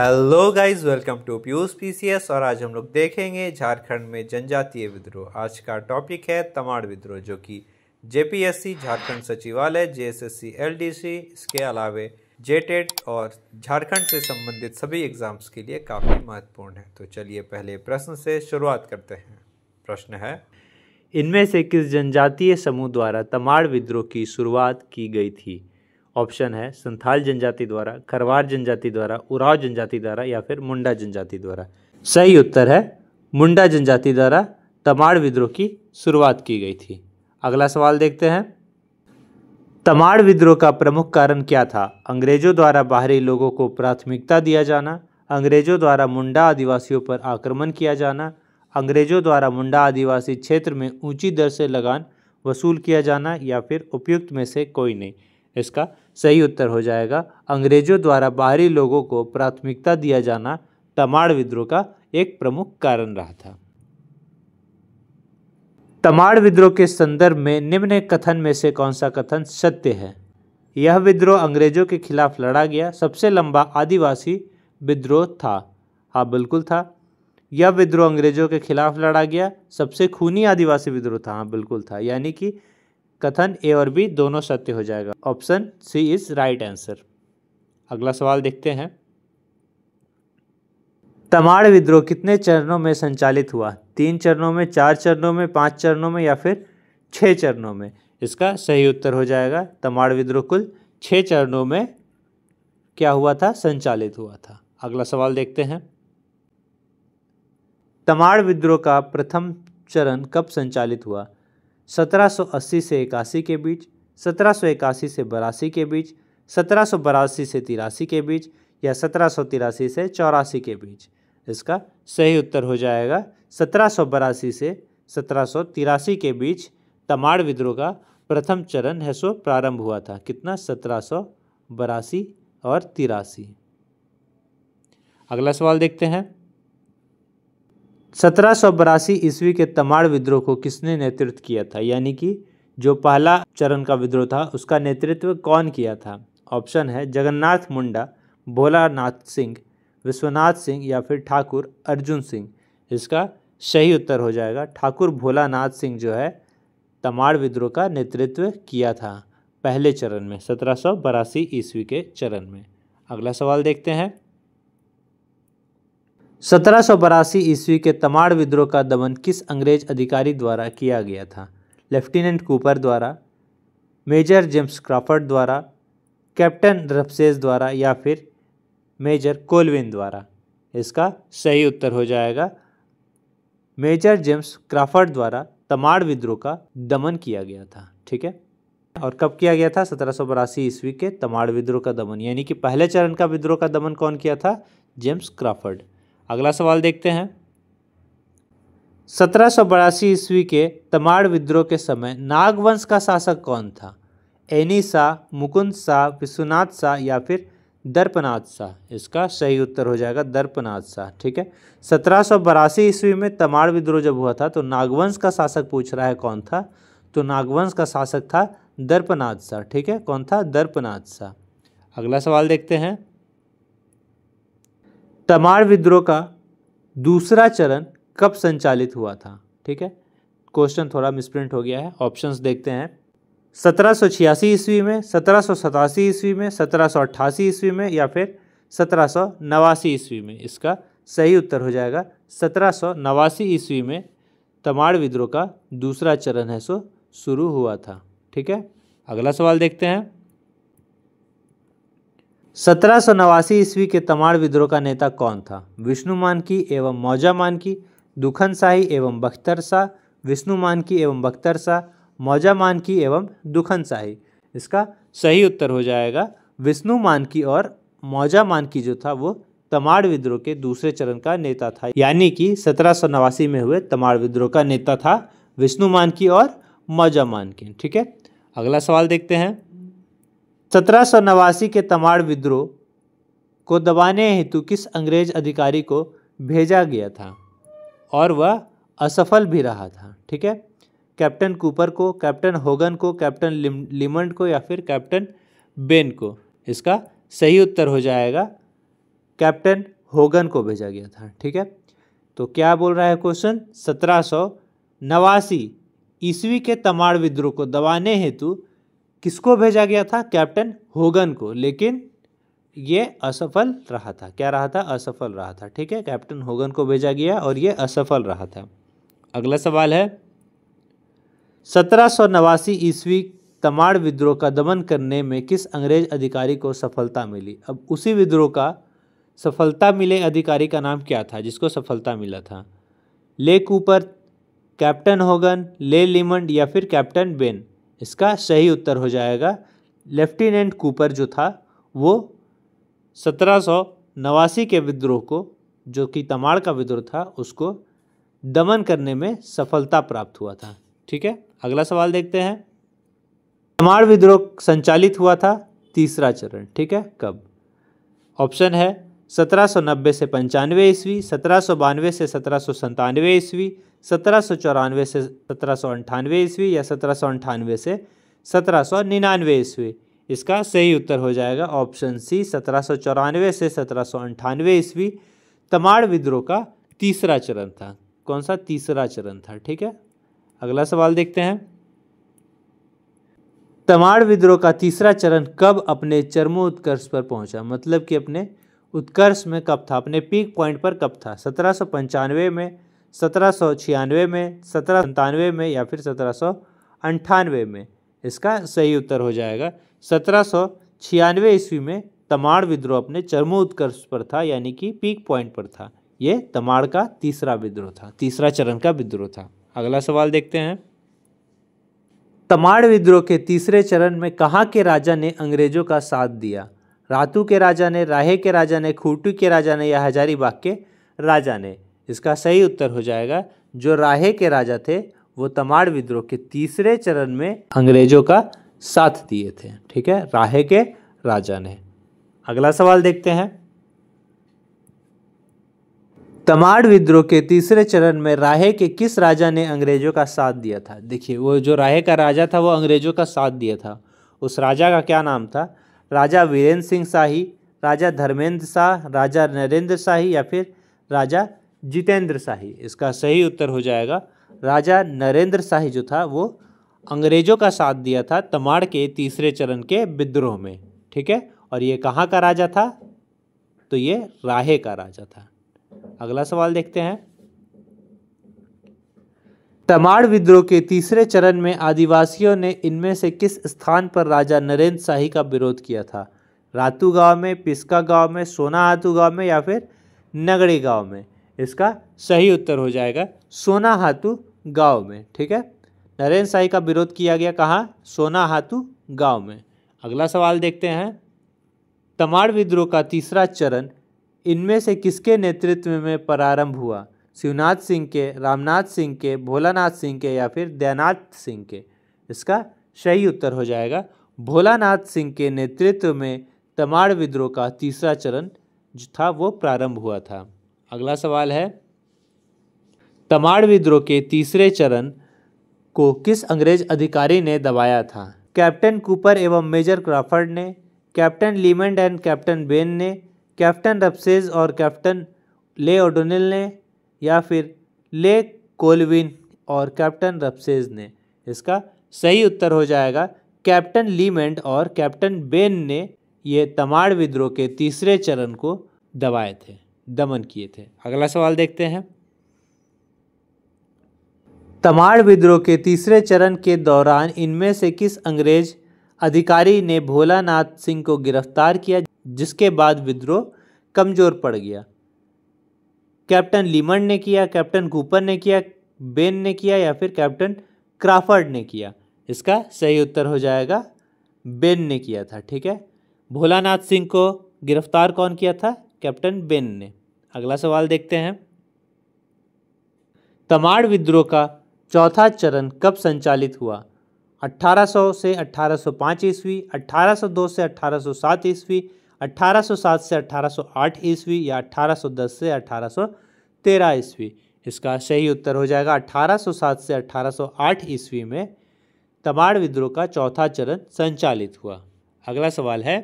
hello guys welcome to Piyush PCS और आज हम लोग देखेंगे झारखंड में जनजातीय विद्रोह आज का टॉपिक है तमाड़ विद्रोह जो कि जेपीएससी झारखंड सचिवालय जेएसएससी एलडीसी इसके अलावे जेटेट e और झारखंड से संबंधित सभी एग्जाम्स के लिए काफ़ी महत्वपूर्ण है तो चलिए पहले प्रश्न से शुरुआत करते हैं प्रश्न है इनमें से किस जनजातीय समूह द्वारा तमाड़ विद्रोह की शुरुआत की गई थी ऑप्शन है संथाल जनजाति द्वारा खरवार जनजाति द्वारा उराव जनजाति द्वारा या फिर मुंडा जनजाति द्वारा सही उत्तर है मुंडा जनजाति द्वारा तमाड़ विद्रोह की शुरुआत की गई थी अगला सवाल देखते हैं तमाड़ विद्रोह का प्रमुख कारण क्या था अंग्रेजों द्वारा बाहरी लोगों को प्राथमिकता दिया जाना अंग्रेजों द्वारा मुंडा आदिवासियों पर आक्रमण किया जाना अंग्रेजों द्वारा मुंडा आदिवासी क्षेत्र में ऊंची दर से लगान वसूल किया जाना या फिर उपयुक्त में से कोई नहीं इसका सही उत्तर हो जाएगा अंग्रेजों द्वारा बाहरी लोगों को प्राथमिकता दिया जाना तमाड़ विद्रोह का एक प्रमुख कारण रहा था तमाड़ विद्रोह के संदर्भ में निम्न कथन में से कौन सा कथन सत्य है यह विद्रोह अंग्रेजों के खिलाफ लड़ा गया सबसे लंबा आदिवासी विद्रोह था हाँ बिल्कुल था यह विद्रोह अंग्रेजों के खिलाफ लड़ा गया सबसे खूनी आदिवासी विद्रोह था हाँ बिल्कुल था यानी कि कथन ए और बी दोनों सत्य हो जाएगा option C is right answer अगला सवाल देखते हैं तमाड़ विद्रोह कितने चरणों में संचालित हुआ तीन चरणों में चार चरणों में पांच चरणों में या फिर छह चरणों में इसका सही उत्तर हो जाएगा तमाड़ विद्रोह कुल छह चरणों में क्या हुआ था संचालित हुआ था अगला सवाल देखते हैं तमाड़ विद्रोह का प्रथम चरण कब संचालित हुआ 1780 से इक्यासी के बीच 1781 से बरासी के बीच सत्रह से तिरासी के बीच या सत्रह से चौरासी के बीच इसका सही उत्तर हो जाएगा सत्रह से सत्रह के बीच तमाड़ विद्रोह का प्रथम चरण है सो प्रारंभ हुआ था कितना सत्रह और तिरासी अगला सवाल देखते हैं सत्रह सौ बरासी ईस्वी के तमाड़ विद्रोह को किसने नेतृत्व किया था यानी कि जो पहला चरण का विद्रोह था उसका नेतृत्व कौन किया था ऑप्शन है जगन्नाथ मुंडा भोलानाथ सिंह विश्वनाथ सिंह या फिर ठाकुर अर्जुन सिंह इसका सही उत्तर हो जाएगा ठाकुर भोलानाथ सिंह जो है तमाड़ विद्रोह का नेतृत्व किया था पहले चरण में सत्रह सौ बरासी ईस्वी के चरण में अगला सवाल देखते हैं सत्रह सौ बरासी ईस्वी के तमाड़ विद्रोह का दमन किस अंग्रेज अधिकारी द्वारा किया गया था लेफ्टिनेंट कूपर द्वारा मेजर जेम्स क्रॉफर्ड द्वारा कैप्टन रफसेज द्वारा या फिर मेजर कोलविन द्वारा इसका सही उत्तर हो जाएगा मेजर जेम्स क्रॉफर्ड द्वारा तमाड़ विद्रोह का दमन किया गया था ठीक है और कब किया गया था सत्रह सौ बरासी ईस्वी के तमाड़ विद्रोह का दमन यानी कि पहले चरण का विद्रोह का दमन कौन किया था जेम्स क्रॉफर्ड अगला सवाल देखते हैं सत्रह सौ बयासी ईस्वी के तमाड़ विद्रोह के समय नागवंश का शासक कौन था एनी शाह मुकुंद शाह विश्वनाथ शाह या फिर दर्पनाथ शाह इसका सही उत्तर हो जाएगा दर्पनाथ शाह ठीक है सत्रह सौ बरासी ईस्वी में तमाड़ विद्रोह जब हुआ था तो नागवंश का शासक पूछ रहा है कौन था तो नागवंश का शासक था दर्पनाथ शाह ठीक है कौन था दर्पनाथ शाह अगला सवाल देखते हैं तमाड़ विद्रोह का दूसरा चरण कब संचालित हुआ था ठीक है क्वेश्चन थोड़ा मिसप्रिंट हो गया है ऑप्शंस देखते हैं सत्रह सौ छियासी ईस्वी में सत्रह सौ सतासी ईस्वी में सत्रह सौ अट्ठासी ईस्वी में या फिर सत्रह सौ नवासी ईस्वी में इसका सही उत्तर हो जाएगा सत्रह सौ नवासी ईस्वी में तमाड़ विद्रोह का दूसरा चरण है सो शुरू हुआ था ठीक है अगला सवाल देखते हैं सत्रह सौ नवासी ईस्वी के तमाड़ विद्रोह का नेता कौन था विष्णु मानकी एवं मौजा मानकी दुखन शाही एवं बख्तर शाह विष्णु मानकी एवं बख्तर शाह मौजा मानकी एवं दुखन शाही इसका सही उत्तर हो जाएगा विष्णु मानकी और मौजा मानकी जो था वो तमाड़ विद्रोह के दूसरे चरण का नेता था यानी कि सत्रह सौ नवासी में हुए तमाड़ विद्रोह का नेता था विष्णु मानकी और मौजा मानकी ठीक है अगला सवाल देखते हैं सत्रह के तमाड़ विद्रोह को दबाने हेतु किस अंग्रेज अधिकारी को भेजा गया था और वह असफल भी रहा था ठीक है कैप्टन कूपर को कैप्टन होगन को कैप्टन लिम, लिमंड को या फिर कैप्टन बेन को इसका सही उत्तर हो जाएगा कैप्टन होगन को भेजा गया था ठीक है तो क्या बोल रहा है क्वेश्चन सत्रह सौ नवासी ईस्वी के तमाड़ विद्रोह को दबाने हेतु किसको भेजा गया था कैप्टन होगन को लेकिन ये असफल रहा था क्या रहा था असफल रहा था ठीक है कैप्टन होगन को भेजा गया और ये असफल रहा था अगला सवाल है सत्रह सौ नवासी ईस्वी तमाड़ विद्रोह का दमन करने में किस अंग्रेज अधिकारी को सफलता मिली अब उसी विद्रोह का सफलता मिले अधिकारी का नाम क्या था जिसको सफलता मिला था ले कूपर कैप्टन होगन ले लिमंड या फिर कैप्टन बेन इसका सही उत्तर हो जाएगा लेफ्टिनेंट कूपर जो था वो सत्रह सौ नवासी के विद्रोह को जो कि तमाड़ का विद्रोह था उसको दमन करने में सफलता प्राप्त हुआ था ठीक है अगला सवाल देखते हैं तमाड़ विद्रोह संचालित हुआ था तीसरा चरण ठीक है कब ऑप्शन है 1790 से पंचानवे ईस्वी सत्रह बानवे से सत्रह सौ संतानवे ईस्वी सत्रह सौ चौरानवे से सत्रह सौ अंठानवे ईस्वी या सत्रह सौ अंठानवे से सत्रह सौ निन्यानवे ईस्वी इसका सही उत्तर हो जाएगा ऑप्शन सी सत्रह सौ चौरानवे से सत्रह सौ अंठानवे ईस्वी तमाड़ विद्रोह का तीसरा चरण था कौन सा तीसरा चरण था ठीक है अगला सवाल देखते हैं तमाड़ विद्रोह का तीसरा चरण कब अपने चरमोत्कर्ष पर पहुंचा मतलब कि अपने उत्कर्ष में कब था अपने पीक पॉइंट पर कब था सत्रह सौ पंचानवे में सत्रह सौ छियानवे में सत्रह में या फिर सत्रह सौ अंठानवे में इसका सही उत्तर हो जाएगा सत्रह सौ छियानवे ईस्वी में तमाड़ विद्रोह अपने चरमो उत्कर्ष पर था यानी कि पीक पॉइंट पर था ये तमाड़ का तीसरा विद्रोह था तीसरा चरण का विद्रोह था अगला सवाल देखते हैं तमाड़ विद्रोह के तीसरे चरण में कहाँ के राजा ने अंग्रेजों का साथ दिया रातू के राजा ने राहे के राजा ने खूटू के राजा ने या हजारीबाग के राजा ने इसका सही उत्तर हो जाएगा जो राहे के राजा थे वो तमाड़ विद्रोह के तीसरे चरण में अंग्रेजों का साथ दिए थे ठीक है राहे के राजा ने अगला सवाल देखते हैं तमाड़ विद्रोह के तीसरे चरण में राहे के किस राजा ने अंग्रेजों का साथ दिया था देखिए वो जो राहे का राजा था वो अंग्रेजों का साथ दिया था उस राजा का क्या नाम था राजा वीरेंद्र सिंह शाही राजा धर्मेंद्र शाह राजा नरेंद्र शाही या फिर राजा जितेंद्र शाही इसका सही उत्तर हो जाएगा राजा नरेंद्र शाही जो था वो अंग्रेजों का साथ दिया था तमाड़ के तीसरे चरण के विद्रोह में ठीक है और ये कहाँ का राजा था तो ये राहे का राजा था अगला सवाल देखते हैं तमाड़ विद्रोह के तीसरे चरण में आदिवासियों ने इनमें से किस स्थान पर राजा नरेंद्र शाही का विरोध किया था रातू गांव में पिस्का गांव में सोना हाथू गांव में या फिर नगड़ी गांव में इसका सही उत्तर हो जाएगा सोना हाथू गांव में ठीक है नरेंद्र शाही का विरोध किया गया कहाँ सोना हाथू गाँव में अगला सवाल देखते हैं तमाड़ विद्रोह का तीसरा चरण इनमें से किसके नेतृत्व में प्रारंभ हुआ शिवनाथ सिंह के रामनाथ सिंह के भोलानाथ सिंह के या फिर दयानाथ सिंह के इसका सही उत्तर हो जाएगा भोलानाथ सिंह के नेतृत्व में तमाड़ विद्रोह का तीसरा चरण जो था वो प्रारंभ हुआ था अगला सवाल है तमाड़ विद्रोह के तीसरे चरण को किस अंग्रेज अधिकारी ने दबाया था कैप्टन कूपर एवं मेजर क्रॉफर्ड ने captain Limond and captain Ben ने कैप्टन रफसेज और कैप्टन ले ओडोनिल ने या फिर ले कोलविन और कैप्टन रफसेज ने इसका सही उत्तर हो जाएगा कैप्टन लीमेंट और कैप्टन बेन ने ये तमाड़ विद्रोह के तीसरे चरण को दबाए थे दमन किए थे अगला सवाल देखते हैं तमाड़ विद्रोह के तीसरे चरण के दौरान इनमें से किस अंग्रेज अधिकारी ने भोलानाथ सिंह को गिरफ्तार किया जिसके बाद विद्रोह कमज़ोर पड़ गया कैप्टन लिमन ने किया कैप्टन कूपर ने किया बेन ने किया या फिर कैप्टन क्राफर्ड ने किया इसका सही उत्तर हो जाएगा बेन ने किया था ठीक है भोलानाथ सिंह को गिरफ्तार कौन किया था कैप्टन बेन ने अगला सवाल देखते हैं तमाड़ विद्रोह का चौथा चरण कब संचालित हुआ 1800 से 1805 ईस्वी 1802 से 1807 ईस्वी 1807 से 1808 ईस्वी या 1810 से 1813 ईस्वी इसका सही उत्तर हो जाएगा 1807 से 1808 ईस्वी में तमाड़ विद्रोह का चौथा चरण संचालित हुआ अगला सवाल है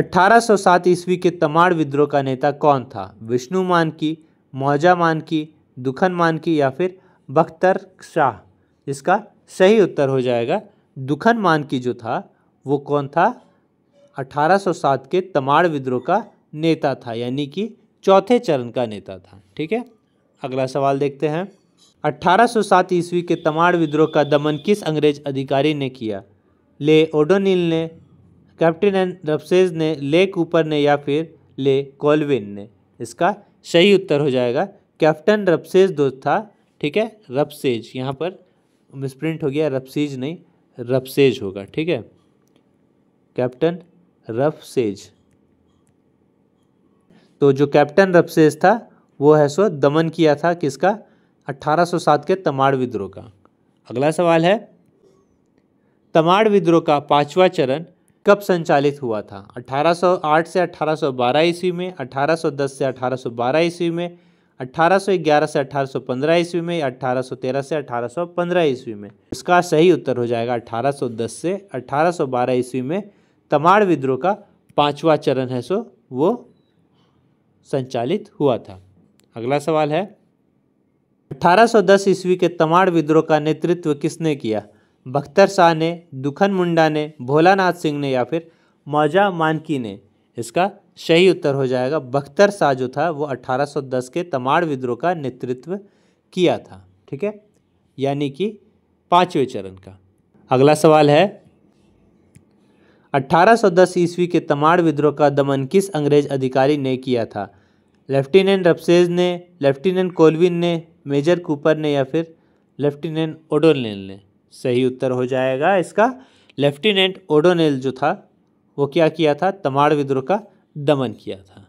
1807 ईस्वी के तमाड़ विद्रोह का नेता कौन था विष्णु मान की मौजा मान की दुखन मान की या फिर बख्तर शाह इसका सही उत्तर हो जाएगा दुखन मान की जो था वो कौन था 1807 के तमाड़ विद्रोह का नेता था यानी कि चौथे चरण का नेता था ठीक है अगला सवाल देखते हैं 1807 ईस्वी के तमाड़ विद्रोह का दमन किस अंग्रेज अधिकारी ने किया ले ओडोनिल ने कैप्टन एंड रफसेज ने ले कूपर ने या फिर ले कोलविन ने इसका सही उत्तर हो जाएगा कैप्टन रफसेज दोस्त था ठीक है रफसेज यहाँ पर मिसप्रिंट हो गया रफसीज नहीं रफसेज होगा ठीक है कैप्टन रफ सेज तो जो कैप्टन रफसेज था वो है सो दमन किया था किसका 1807 के तमाड़ विद्रोह का अगला सवाल है तमाड़ विद्रोह का पांचवा चरण कब संचालित हुआ था 1808 से 1812 ईस्वी में 1810 से 1812 ईस्वी में 1811 से 1815 ईस्वी में 1813 से 1815 ईस्वी में इसका सही उत्तर हो जाएगा 1810 से 1812 ईस्वी में तमाड़ विद्रोह का पांचवा चरण है सो वो संचालित हुआ था अगला सवाल है 1810 ईस्वी के तमाड़ विद्रोह का नेतृत्व किसने किया बख्तर शाह ने दुखन मुंडा ने भोलानाथ सिंह ने या फिर मौजा मानकी ने इसका सही उत्तर हो जाएगा बख्तर शाह जो था वो 1810 के तमाड़ विद्रोह का नेतृत्व किया था ठीक है यानी कि पाँचवें चरण का अगला सवाल है 1810 ईस्वी के तमाड़ विद्रोह का दमन किस अंग्रेज अधिकारी ने किया था लेफ्टिनेंट रफसेज ने लेफ्टिनेंट कोलविन ने मेजर कूपर ने या फिर लेफ्टिनेंट ओडोनेल ने सही उत्तर हो जाएगा इसका लेफ्टिनेंट ओडोनेल जो था वो क्या किया था तमाड़ विद्रोह का दमन किया था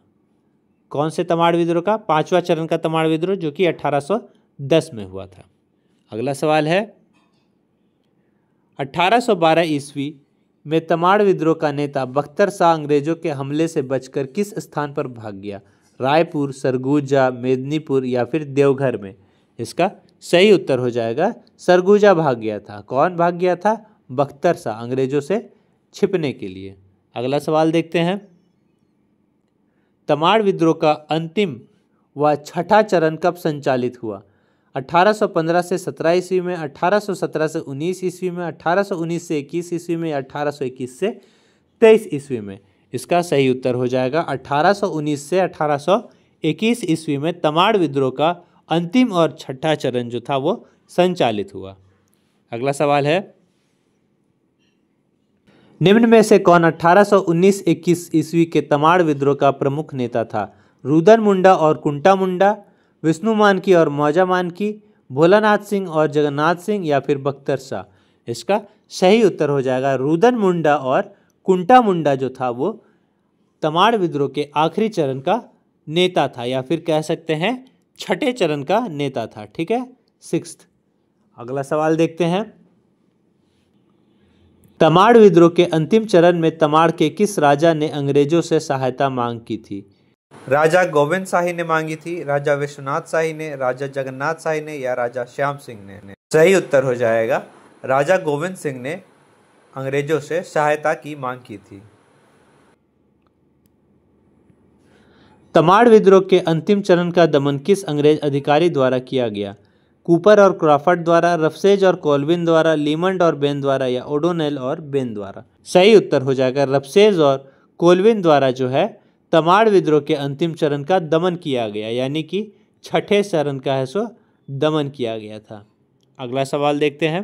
कौन से तमाड़ विद्रोह का पांचवा चरण का तमाड़ विद्रोह जो कि 1810 में हुआ था अगला सवाल है 1812 ईस्वी में तमाड़ विद्रोह का नेता बख्तर शाह अंग्रेजों के हमले से बचकर किस स्थान पर भाग गया रायपुर सरगुजा मेदनीपुर या फिर देवघर में इसका सही उत्तर हो जाएगा सरगुजा भाग गया था कौन भाग गया था बख्तर शाह अंग्रेजों से छिपने के लिए अगला सवाल देखते हैं तमाड़ विद्रोह का अंतिम व छठा चरण कब संचालित हुआ 1815 से 17 ईस्वी में 1817 से 19 ईस्वी में 1819 से 21 ईस्वी में या 1821 से 23 ईस्वी में इसका सही उत्तर हो जाएगा 1819 से 1821 ईस्वी में तमाड़ विद्रोह का अंतिम और छठा चरण जो था वो संचालित हुआ अगला सवाल है निम्न में से कौन 1819-21 ईस्वी के तमाड़ विद्रोह का प्रमुख नेता था रुदन मुंडा और कुंटा मुंडा विष्णु मानकी और मौजा मानकी भोलानाथ सिंह और जगन्नाथ सिंह या फिर बख्तर शाह इसका सही उत्तर हो जाएगा रुदन मुंडा और कुंटा मुंडा जो था वो तमाड़ विद्रोह के आखिरी चरण का नेता था या फिर कह सकते हैं छठे चरण का नेता था ठीक है सिक्स अगला सवाल देखते हैं तमाड़ विद्रोह के अंतिम चरण में तमाड़ के किस राजा ने अंग्रेजों से सहायता मांग की थी राजा गोविंद शाही ने मांगी थी राजा विश्वनाथ शाही ने राजा जगन्नाथ शाही ने या राजा श्याम सिंह ने सही उत्तर हो जाएगा राजा गोविंद सिंह ने अंग्रेजों से सहायता की मांग की थी तमाड़ विद्रोह के अंतिम चरण का दमन किस अंग्रेज अधिकारी द्वारा किया गया कूपर और क्रॉफर्ड द्वारा रफसेज और कोलविन द्वारा लीमंड और बेन द्वारा या ओडोनेल और बेन द्वारा सही उत्तर हो जाएगा रफसेज और कोलविन द्वारा जो है तमाड़ विद्रोह के अंतिम चरण का दमन किया गया यानी कि छठे चरण का है सो दमन किया गया था अगला सवाल देखते हैं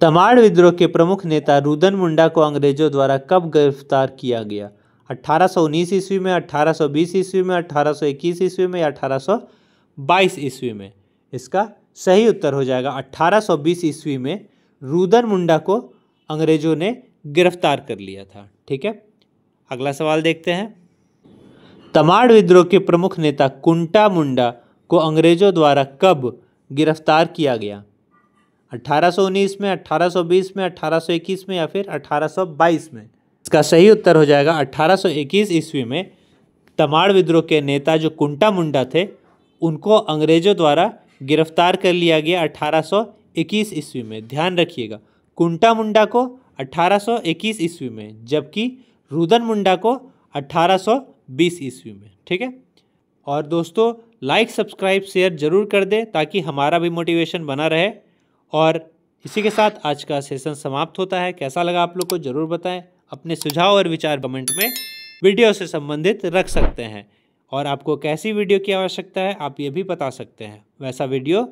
तमाड़ विद्रोह के प्रमुख नेता रुदन मुंडा को अंग्रेजों द्वारा कब गिरफ्तार किया गया 1819 ईस्वी में 1820 ईस्वी में 1821 ईस्वी में या 1822 ईस्वी में इसका सही उत्तर हो जाएगा 1820 ईस्वी में रुदन मुंडा को अंग्रेजों ने गिरफ्तार कर लिया था ठीक है अगला सवाल देखते हैं तमाड़ विद्रोह के प्रमुख नेता कुंटा मुंडा को अंग्रेजों द्वारा कब गिरफ्तार किया गया 1819 में 1820 में 1821 में या फिर 1822 में इसका सही उत्तर हो जाएगा 1821 ईस्वी में तमाड़ विद्रोह के नेता जो कुंटा मुंडा थे उनको अंग्रेजों द्वारा गिरफ्तार कर लिया गया 1821 ईस्वी में ध्यान रखिएगा कुंटा मुंडा को 1821 ईस्वी में जबकि रुदन मुंडा को 1820 ईस्वी में ठीक है और दोस्तों लाइक सब्सक्राइब शेयर ज़रूर कर दें ताकि हमारा भी मोटिवेशन बना रहे और इसी के साथ आज का सेशन समाप्त होता है कैसा लगा आप लोग को ज़रूर बताएं अपने सुझाव और विचार कमेंट में वीडियो से संबंधित रख सकते हैं और आपको कैसी वीडियो की आवश्यकता है आप ये भी बता सकते हैं वैसा वीडियो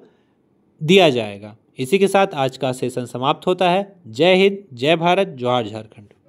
दिया जाएगा इसी के साथ आज का सेशन समाप्त होता है जय हिंद जय भारत जोहार झारखंड